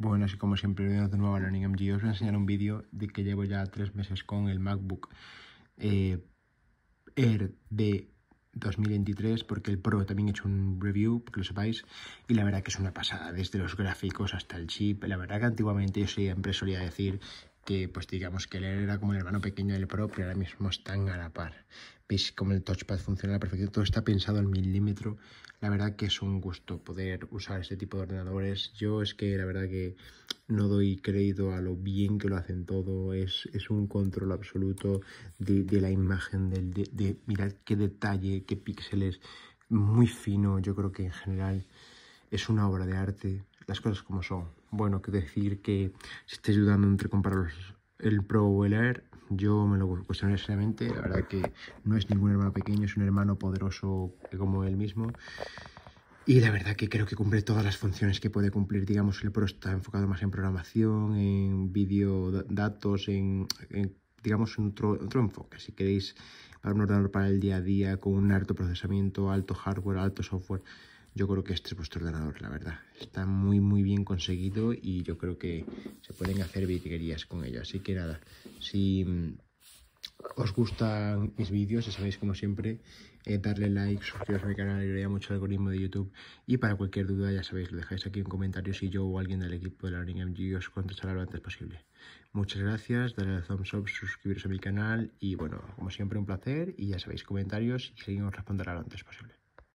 Bueno, así como siempre, bienvenidos de nuevo a Learning MG. Os voy a enseñar un vídeo de que llevo ya tres meses con el MacBook eh, Air de 2023, porque el Pro también he hecho un review, que lo sepáis, y la verdad que es una pasada, desde los gráficos hasta el chip. La verdad que antiguamente yo siempre solía decir que pues digamos que él era como el hermano pequeño del propio. pero ahora mismo están a la par. Veis cómo el touchpad funciona perfecto todo está pensado al milímetro. La verdad que es un gusto poder usar este tipo de ordenadores. Yo es que la verdad que no doy crédito a lo bien que lo hacen todo. Es, es un control absoluto de, la imagen, de, mirar qué detalle, qué píxeles, muy fino. Yo creo que en general es una obra de arte, las cosas como son. Bueno, que decir que si estáis dudando entre comparar el Pro o el Air, yo me lo cuestioné seriamente. La verdad que no es ningún hermano pequeño, es un hermano poderoso como él mismo. Y la verdad que creo que cumple todas las funciones que puede cumplir. Digamos, el Pro está enfocado más en programación, en vídeo, datos, en, digamos, otro, otro enfoque. Si queréis para un ordenador para el día a día, con un alto procesamiento, alto hardware, alto software, yo creo que este es vuestro ordenador, la verdad. Está muy, muy bien conseguido y yo creo que se pueden hacer virguerías con ello. Así que nada, si mm, os gustan mis vídeos, ya sabéis como siempre, eh, darle like, suscribiros a mi canal, mucho al algoritmo de YouTube. Y para cualquier duda, ya sabéis, lo dejáis aquí en comentarios y yo o alguien del equipo de la MG os contestará lo antes posible. Muchas gracias, darle a thumbs up, suscribiros a mi canal y bueno, como siempre un placer y ya sabéis, comentarios y seguimos respondiendo lo antes posible.